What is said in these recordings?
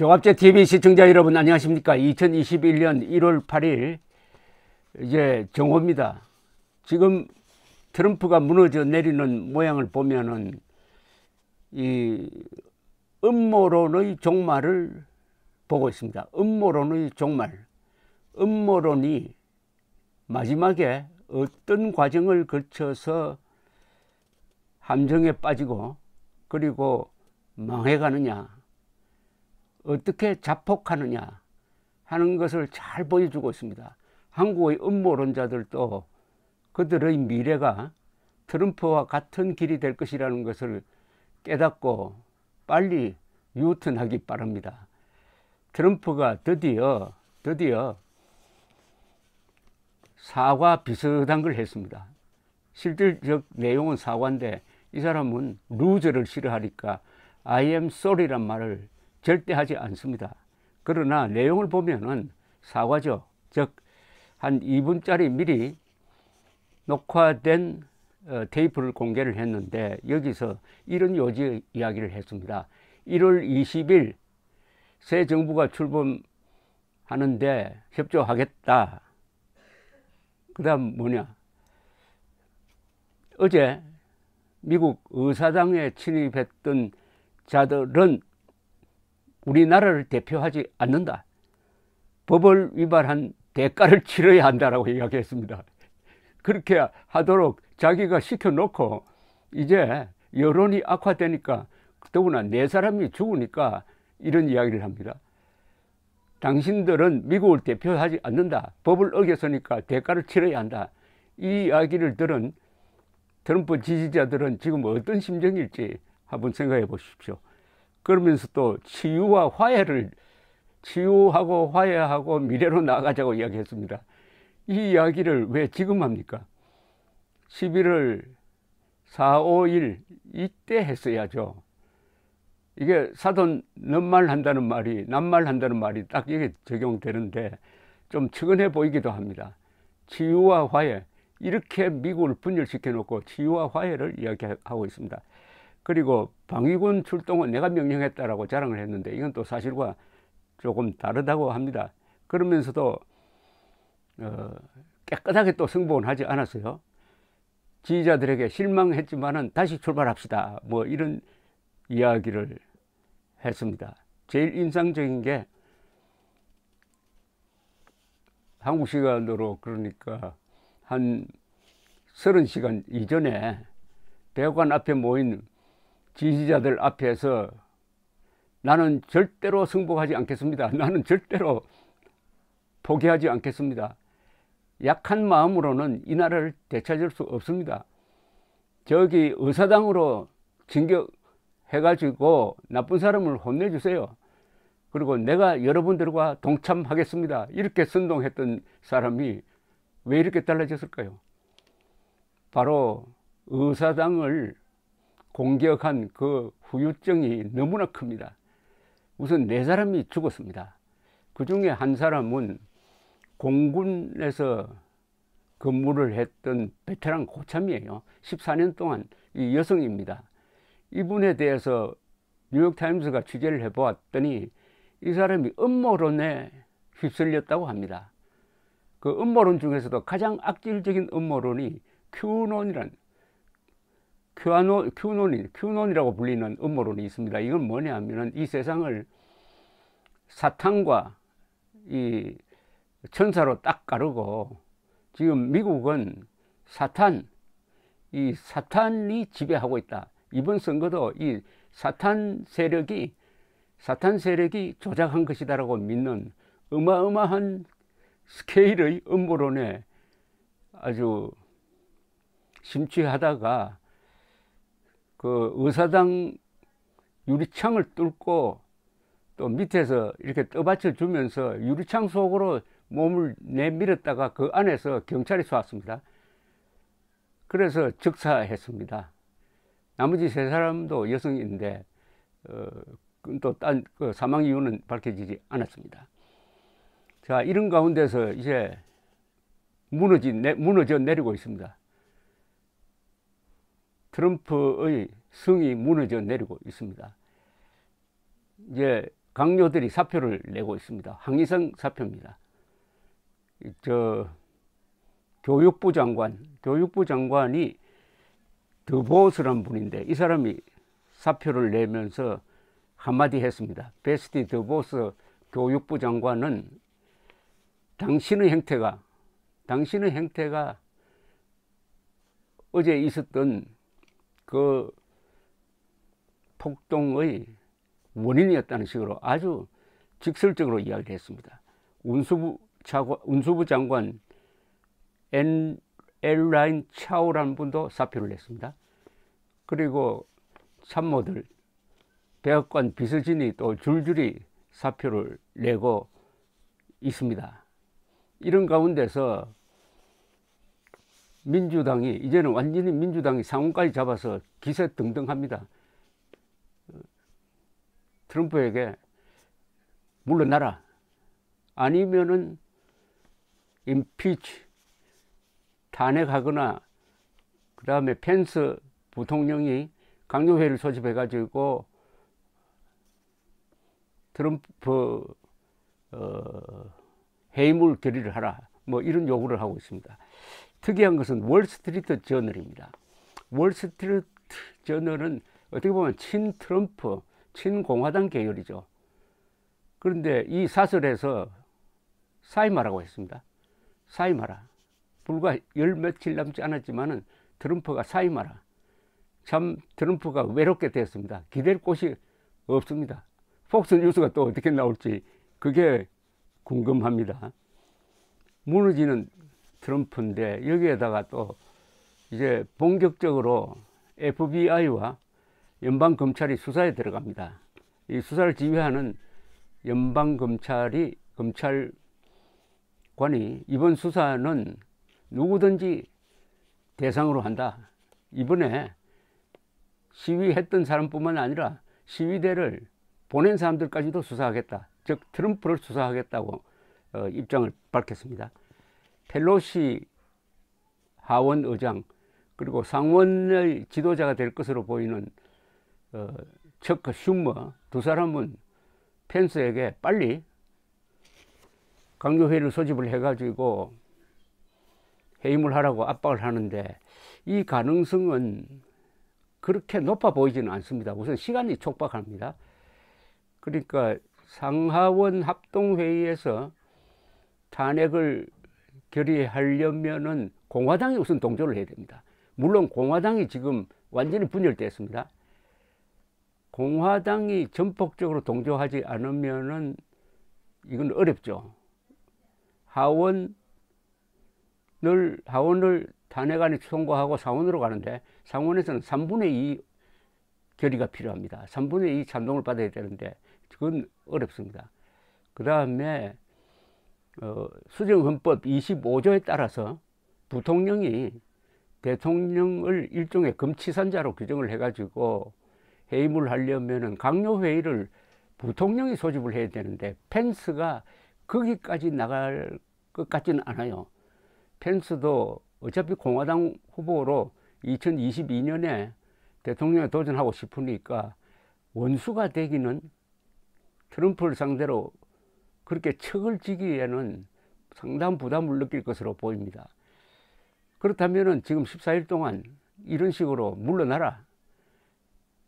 종합제 TV 시청자 여러분 안녕하십니까 2021년 1월 8일 이제 정호입니다 지금 트럼프가 무너져 내리는 모양을 보면은 이 음모론의 종말을 보고 있습니다 음모론의 종말 음모론이 마지막에 어떤 과정을 거쳐서 함정에 빠지고 그리고 망해가느냐 어떻게 자폭하느냐 하는 것을 잘 보여주고 있습니다. 한국의 음모론자들도 그들의 미래가 트럼프와 같은 길이 될 것이라는 것을 깨닫고 빨리 유턴하기 바랍니다. 트럼프가 드디어 드디어 사과 비슷한 걸 했습니다. 실질적 내용은 사과인데 이 사람은 루저를 싫어하니까 I am sorry란 말을 절대 하지 않습니다. 그러나 내용을 보면은 사과죠. 즉, 한 2분짜리 미리 녹화된 어, 테이프를 공개를 했는데 여기서 이런 요지 이야기를 했습니다. 1월 20일 새 정부가 출범하는데 협조하겠다. 그 다음 뭐냐. 어제 미국 의사당에 침입했던 자들은 우리나라를 대표하지 않는다. 법을 위반한 대가를 치러야 한다라고 이야기했습니다. 그렇게 하도록 자기가 시켜놓고 이제 여론이 악화되니까 더구나 내 네 사람이 죽으니까 이런 이야기를 합니다. 당신들은 미국을 대표하지 않는다. 법을 어겼으니까 대가를 치러야 한다. 이 이야기를 들은 트럼프 지지자들은 지금 어떤 심정일지 한번 생각해 보십시오. 그러면서 또 치유와 화해를 치유하고 화해하고 미래로 나아가자고 이야기했습니다. 이 이야기를 왜 지금 합니까? 11월 4, 5일 이때 했어야죠. 이게 사돈 넘말 한다는 말이 남말 한다는 말이 딱 이게 적용되는데 좀 측은해 보이기도 합니다. 치유와 화해 이렇게 미국을 분열시켜 놓고 치유와 화해를 이야기하고 있습니다. 그리고 방위군 출동은 내가 명령했다라고 자랑을 했는데 이건 또 사실과 조금 다르다고 합니다. 그러면서도 어, 깨끗하게 또 승복은 하지 않았어요. 지휘자들에게 실망했지만은 다시 출발합시다. 뭐 이런 이야기를 했습니다. 제일 인상적인 게 한국 시간으로 그러니까 한 30시간 이전에 대관 앞에 모인 지지자들 앞에서 나는 절대로 승복하지 않겠습니다. 나는 절대로 포기하지 않겠습니다. 약한 마음으로는 이 나라를 되찾을 수 없습니다. 저기 의사당으로 진격해가지고 나쁜 사람을 혼내주세요. 그리고 내가 여러분들과 동참하겠습니다. 이렇게 선동했던 사람이 왜 이렇게 달라졌을까요? 바로 의사당을 공격한 그 후유증이 너무나 큽니다. 우선 네 사람이 죽었습니다. 그 중에 한 사람은 공군에서 근무를 했던 베테랑 고참이에요. 14년 동안 이 여성입니다. 이분에 대해서 뉴욕타임스가 취재를 해보았더니 이 사람이 음모론에 휩쓸렸다고 합니다. 그 음모론 중에서도 가장 악질적인 음모론이 큐논이란 큐아노, 큐논이, 큐논이라고 불리는 음모론이 있습니다. 이건 뭐냐 하면은 이 세상을 사탄과 이 천사로 딱 가르고 지금 미국은 사탄, 이 사탄이 지배하고 있다. 이번 선거도 이 사탄 세력이 사탄 세력이 조작한 것이다라고 믿는 어마어마한 스케일의 음모론에 아주 심취하다가 그 의사당 유리창을 뚫고 또 밑에서 이렇게 떠받쳐 주면서 유리창 속으로 몸을 내밀었다가 그 안에서 경찰이 쏘았습니다. 그래서 즉사했습니다. 나머지 세 사람도 여성인데 어, 그 또딴 그 사망 이유는 밝혀지지 않았습니다. 자 이런 가운데서 이제 무너진 무너져 내리고 있습니다. 트럼프의 성이 무너져 내리고 있습니다. 이제 강요들이 사표를 내고 있습니다. 항의성 사표입니다. 저 교육부 장관, 교육부 장관이 드보스란 분인데 이 사람이 사표를 내면서 한마디 했습니다. 베스티 드보스 교육부 장관은 당신의 행태가 당신의 행태가 어제 있었던 그 폭동의 원인이었다는 식으로 아주 직설적으로 이야기를 했습니다. 운수부, 차관, 운수부 장관 엔, 엘라인 차오라는 분도 사표를 냈습니다. 그리고 참모들, 백악관 비서진이 또 줄줄이 사표를 내고 있습니다. 이런 가운데서 민주당이 이제는 완전히 민주당이 상황까지 잡아서 기세 등등합니다. 트럼프에게 물러나라 아니면은 임피치 탄핵하거나 그 다음에 펜스 부통령이 강요회를 소집해 가지고 트럼프 어, 해임을 결의를 하라 뭐 이런 요구를 하고 있습니다. 특이한 것은 월스트리트 저널입니다. 월스트리트 저널은 어떻게 보면 친 트럼프, 친 공화당 계열이죠. 그런데 이 사설에서 사임하라고 했습니다. 사임하라. 불과 열 며칠 남지 않았지만은 트럼프가 사임하라. 참 트럼프가 외롭게 됐습니다. 기댈 곳이 없습니다. 폭스 뉴스가 또 어떻게 나올지 그게 궁금합니다. 무너지는 트럼프인데 여기에다가 또 이제 본격적으로 FBI와 연방검찰이 수사에 들어갑니다. 이 수사를 지휘하는 연방검찰이, 검찰관이 이번 수사는 누구든지 대상으로 한다. 이번에 시위했던 사람뿐만 아니라 시위대를 보낸 사람들까지도 수사하겠다. 즉 트럼프를 수사하겠다고 어, 입장을 밝혔습니다. 펠로시 하원 의장 그리고 상원의 지도자가 될 것으로 보이는 어, 척크 슈머 두 사람은 펜스에게 빨리 강요회의를 소집을 해가지고 해임을 하라고 압박을 하는데 이 가능성은 그렇게 높아 보이지는 않습니다. 우선 시간이 촉박합니다. 그러니까 상하원 합동회의에서 탄핵을 결의하려면은 공화당이 우선 동조를 해야 됩니다. 물론 공화당이 지금 완전히 분열됐습니다. 공화당이 전폭적으로 동조하지 않으면은 이건 어렵죠. 하원을 하원을 단회안에 통과하고 상원으로 가는데 상원에서는 3분의 2 결의가 필요합니다. 3분의 2 찬동을 받아야 되는데 그건 어렵습니다. 그 다음에 어, 수정헌법 25조에 따라서 부통령이 대통령을 일종의 금치산자로 규정을 해가지고 해임을 하려면은 강요회의를 부통령이 소집을 해야 되는데 펜스가 거기까지 나갈 것 같지는 않아요. 펜스도 어차피 공화당 후보로 2022년에 대통령에 도전하고 싶으니까 원수가 되기는 트럼프를 상대로 그렇게 척을 지기에는 상당 부담을 느낄 것으로 보입니다. 그렇다면 지금 14일 동안 이런 식으로 물러나라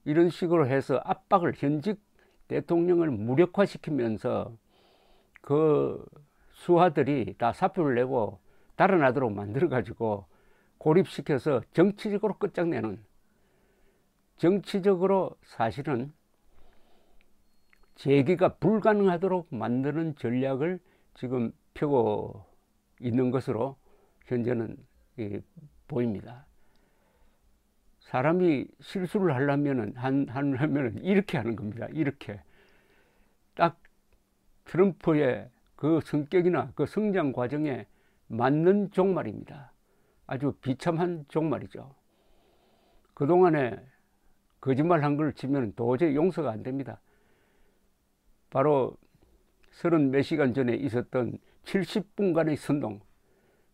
이런 식으로 해서 압박을 현직 대통령을 무력화시키면서 그 수하들이 다 사표를 내고 달아나도록 만들어 가지고 고립시켜서 정치적으로 끝장내는 정치적으로 사실은 재기가 불가능하도록 만드는 전략을 지금 펴고 있는 것으로 현재는 보입니다. 사람이 실수를 하려면은 한, 하려면은 이렇게 하는 겁니다. 이렇게 딱 트럼프의 그 성격이나 그 성장 과정에 맞는 종말입니다. 아주 비참한 종말이죠. 그동안에 거짓말 한 걸 치면 도저히 용서가 안 됩니다. 바로 서른 몇 시간 전에 있었던 70분간의 선동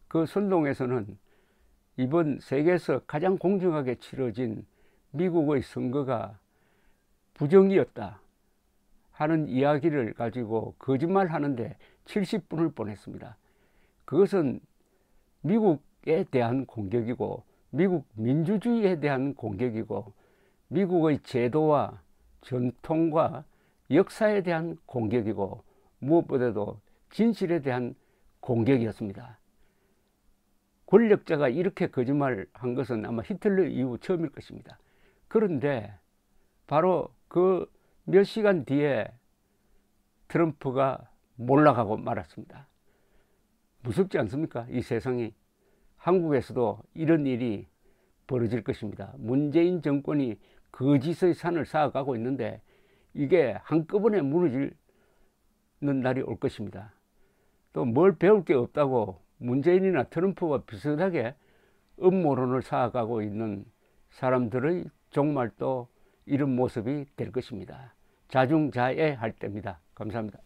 그 선동에서는 이번 세계에서 가장 공정하게 치러진 미국의 선거가 부정이었다 하는 이야기를 가지고 거짓말하는데 70분을 보냈습니다. 그것은 미국에 대한 공격이고 미국 민주주의에 대한 공격이고 미국의 제도와 전통과 역사에 대한 공격이고 무엇보다도 진실에 대한 공격이었습니다. 권력자가 이렇게 거짓말한 것은 아마 히틀러 이후 처음일 것입니다. 그런데 바로 그 몇 시간 뒤에 트럼프가 몰락하고 말았습니다. 무섭지 않습니까? 이 세상이. 한국에서도 이런 일이 벌어질 것입니다. 문재인 정권이 거짓의 산을 쌓아가고 있는데 이게 한꺼번에 무너지는 날이 올 것입니다. 또 뭘 배울 게 없다고 문재인이나 트럼프와 비슷하게 음모론을 쌓아가고 있는 사람들의 정말 또 이런 모습이 될 것입니다. 자중자애 할 때입니다. 감사합니다.